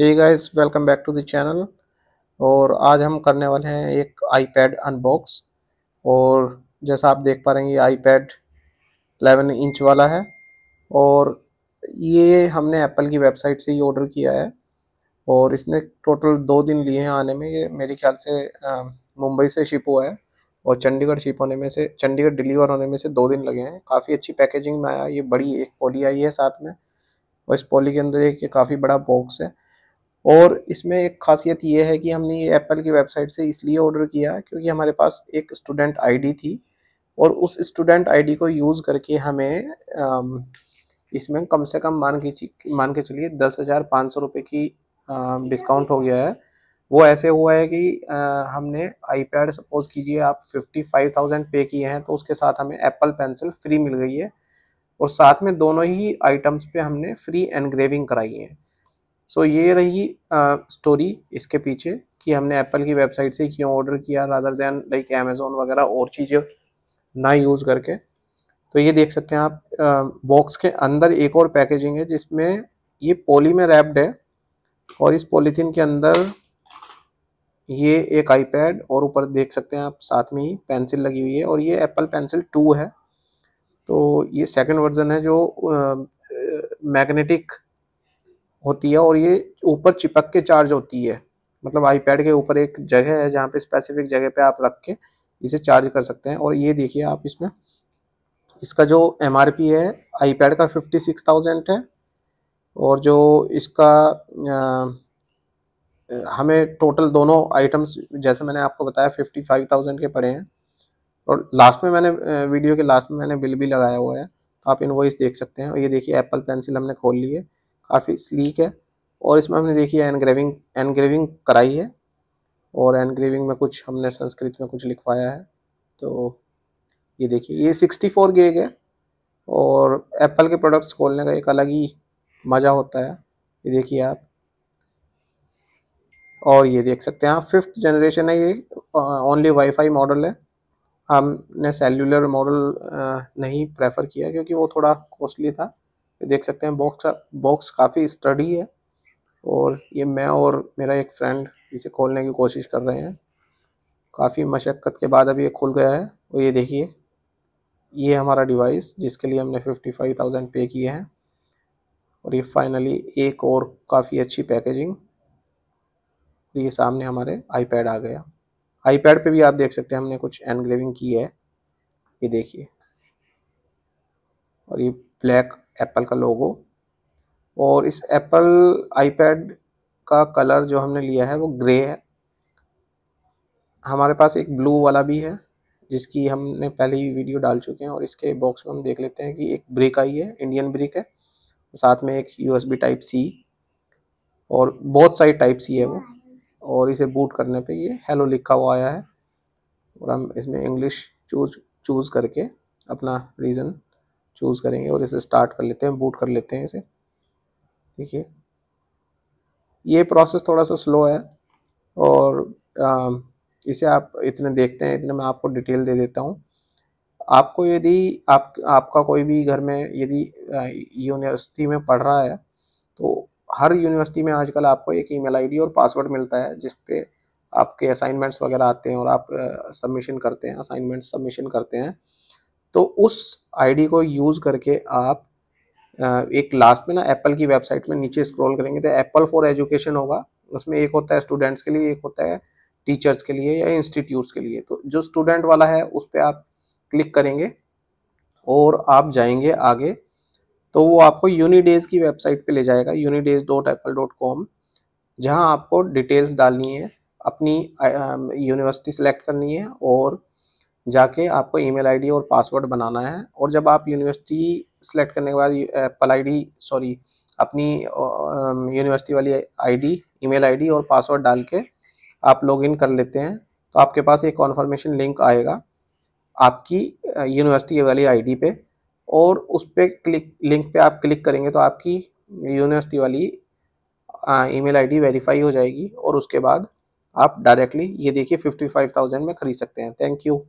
ये guys welcome back to the channel और आज हम करने वाले हैं एक आईपैड अनबॉक्स और जैसा आप देख पा रहे हैं ये आईपैड 11 इंच वाला है और ये हमने एप्पल की वेबसाइट से ही ऑर्डर किया है और इसने टोटल दो दिन लिए हैं आने में ये मेरे ख्याल से मुंबई से शिप हुआ है और चंडीगढ़ शिप होने में से चंडीगढ़ डिलीवर होने में से दो दिन लगे हैं काफ़ी अच्छी पैकेजिंग में आया ये बड़ी एक पोली आई है साथ में और इस पोली के अंदर एक काफ़ी बड़ा बॉक्स है और इसमें एक खासियत ये है कि हमने ये एप्पल की वेबसाइट से इसलिए ऑर्डर किया क्योंकि हमारे पास एक स्टूडेंट आईडी थी और उस स्टूडेंट आईडी को यूज़ करके हमें इसमें कम से कम मान के मान के चलिए दस हज़ार पाँच सौ रुपये की डिस्काउंट हो गया है वो ऐसे हुआ है कि आ, हमने आईपैड सपोज कीजिए आप फिफ्टी फाइव थाउजेंड पे किए हैं तो उसके साथ हमें एप्पल पेंसिल फ्री मिल गई है और साथ में दोनों ही आइटम्स पे हमने फ्री एनग्रेविंग कराई है सो ये रही स्टोरी इसके पीछे कि हमने एप्पल की वेबसाइट से क्यों ऑर्डर किया रादर देन लाइक अमेज़ोन वगैरह और चीज़ें ना यूज़ करके तो ये देख सकते हैं आप बॉक्स के अंदर एक और पैकेजिंग है जिसमें ये पोली में रैप्ड है और इस पॉलीथीन के अंदर ये एक आईपैड और ऊपर देख सकते हैं आप साथ में ही पेंसिल लगी हुई है और ये एप्पल पेंसिल टू है तो ये सेकंड वर्जन है जो मैग्नेटिक होती है और ये ऊपर चिपक के चार्ज होती है मतलब आईपैड के ऊपर एक जगह है जहाँ पे स्पेसिफिक जगह पे आप रख के इसे चार्ज कर सकते हैं और ये देखिए आप इसमें इसका जो एम है आईपैड का फिफ्टी सिक्स है और जो इसका आ, हमें टोटल दोनों आइटम्स जैसे मैंने आपको बताया फिफ्टी फाइव थाउजेंड के पड़े हैं और लास्ट में मैंने वीडियो के लास्ट में मैंने बिल भी लगाया हुआ है तो आप इनवॉइस देख सकते हैं और ये देखिए एप्पल पेंसिल हमने खोल ली है काफ़ी स्लीक है और इसमें हमने देखी है एनग्रेविंग एनग्रेविंग कराई है और एनग्रेविंग में कुछ हमने संस्कृत में कुछ लिखवाया है तो ये देखिए ये सिक्सटी फोर गेग है और एप्पल के प्रोडक्ट्स खोलने का एक अलग ही मज़ा होता है ये देखिए आप और ये देख सकते हैं आप फिफ्थ जनरेशन है ये ओनली वाईफाई मॉडल है हमने सेल्यूलर मॉडल नहीं प्रेफर किया क्योंकि वो थोड़ा कॉस्टली था देख सकते हैं बॉक्स बॉक्स काफ़ी स्टडी है और ये मैं और मेरा एक फ्रेंड इसे खोलने की कोशिश कर रहे हैं काफ़ी मशक्क़त के बाद अभी ये खुल गया है और ये देखिए ये हमारा डिवाइस जिसके लिए हमने फिफ्टी फाइव थाउजेंड पे किए हैं और ये फाइनली एक और काफ़ी अच्छी पैकेजिंग ये सामने हमारे आईपैड आ गया आईपैड पे भी आप देख सकते हैं हमने कुछ एनग्रेविंग की है ये देखिए और ये ब्लैक एप्पल का लोगो और इस एप्पल आईपैड का कलर जो हमने लिया है वो ग्रे है हमारे पास एक ब्लू वाला भी है जिसकी हमने पहले ही वीडियो डाल चुके हैं और इसके बॉक्स में हम देख लेते हैं कि एक ब्रिक आई है इंडियन ब्रिक है साथ में एक यू टाइप सी और बहुत सारी टाइप सी है वो और इसे बूट करने पे ये हेलो लिखा हुआ आया है और हम इसमें इंग्लिश चूज चूज़ करके अपना रीज़न चूज़ करेंगे और इसे स्टार्ट कर लेते हैं बूट कर लेते हैं इसे ठीक है ये प्रोसेस थोड़ा सा स्लो है और आ, इसे आप इतने देखते हैं इतने मैं आपको डिटेल दे देता हूँ आपको यदि आप आपका कोई भी घर में यदि यूनिवर्सिटी में पढ़ रहा है तो हर यूनिवर्सिटी में आजकल आपको एक ईमेल आईडी और पासवर्ड मिलता है जिस पे आपके असाइनमेंट्स वगैरह आते हैं और आप सबमिशन करते हैं असाइनमेंट्स सबमिशन करते हैं तो उस आईडी को यूज़ करके आप एक लास्ट में ना एप्पल की वेबसाइट में नीचे स्क्रॉल करेंगे तो एप्पल फॉर एजुकेशन होगा उसमें एक होता है स्टूडेंट्स के लिए एक होता है टीचर्स के लिए या इंस्टीट्यूट्स के लिए तो जो स्टूडेंट वाला है उस पर आप क्लिक करेंगे और आप जाएंगे आगे तो वो आपको यूनिडेज की वेबसाइट पे ले जाएगा UNiDAYS dot Apple dot com जहाँ आपको डिटेल्स डालनी है अपनी यूनिवर्सिटी सेलेक्ट करनी है और जाके आपको ईमेल आईडी और पासवर्ड बनाना है और जब आप यूनिवर्सिटी सेलेक्ट करने के बाद एप्पल आईडी सॉरी अपनी यूनिवर्सिटी वाली आईडी ईमेल आईडी और पासवर्ड डाल के आप लॉगिन कर लेते हैं तो आपके पास एक कॉन्फर्मेशन लिंक आएगा आपकी यूनिवर्सिटी वाली आईडी पे और उस पर क्लिक लिंक पे आप क्लिक करेंगे तो आपकी यूनिवर्सिटी वाली ईमेल आईडी वेरीफाई हो जाएगी और उसके बाद आप डायरेक्टली ये देखिए फिफ्टी फाइव थाउजेंड में ख़रीद सकते हैं थैंक यू